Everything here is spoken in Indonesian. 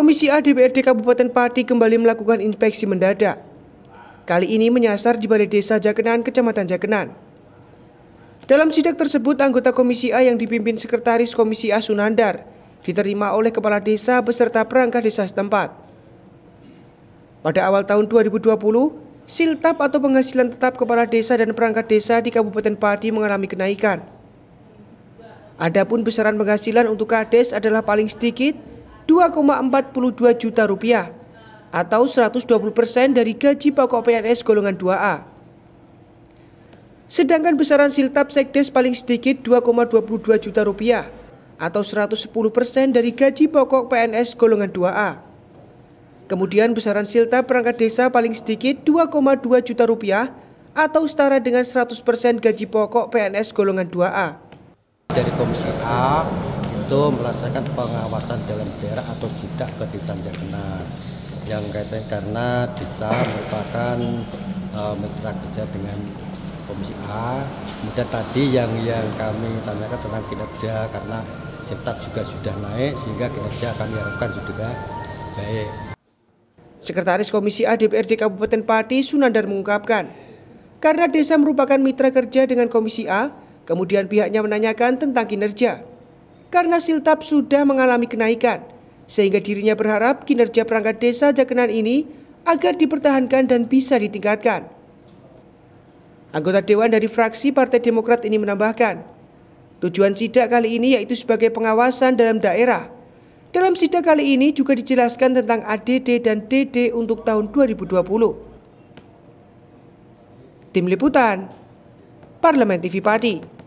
Komisi A DPRD Kabupaten Pati kembali melakukan inspeksi mendadak. Kali ini menyasar di Balai Desa Jakenan, Kecamatan Jakenan. Dalam sidak tersebut, anggota Komisi A yang dipimpin Sekretaris Komisi A Sunandar diterima oleh Kepala Desa beserta perangkat desa setempat. Pada awal tahun 2020, siltap atau penghasilan tetap kepala desa dan perangkat desa di Kabupaten Pati mengalami kenaikan. Adapun besaran penghasilan untuk kades adalah paling sedikit 2,42 juta rupiah atau 120% dari gaji pokok PNS golongan 2A. Sedangkan besaran siltap sekdes paling sedikit 2,22 juta rupiah atau 110% dari gaji pokok PNS golongan 2A. Kemudian besaran siltap perangkat desa paling sedikit 2,2 juta rupiah atau setara dengan 100% gaji pokok PNS golongan 2A. Dari Komisi A itu melaksanakan pengawasan dalam daerah atau sidak ke desa Jagenat yang kaitannya karena desa merupakan uh, mitra kerja dengan Komisi A. Kemudian tadi yang yang kami tanyakan tentang kinerja karena serta juga sudah naik sehingga kinerja kami harapkan sudah baik. Sekretaris Komisi A DPRD Kabupaten Pati Sunandar mengungkapkan, karena desa merupakan mitra kerja dengan Komisi A, kemudian pihaknya menanyakan tentang kinerja karena siltap sudah mengalami kenaikan, sehingga dirinya berharap kinerja perangkat desa Jakenan ini agar dipertahankan dan bisa ditingkatkan. Anggota Dewan dari fraksi Partai Demokrat ini menambahkan, tujuan sidak kali ini yaitu sebagai pengawasan dalam daerah. Dalam sidak kali ini juga dijelaskan tentang ADD dan DD untuk tahun 2020. Tim Liputan, Parlemen TV Pati.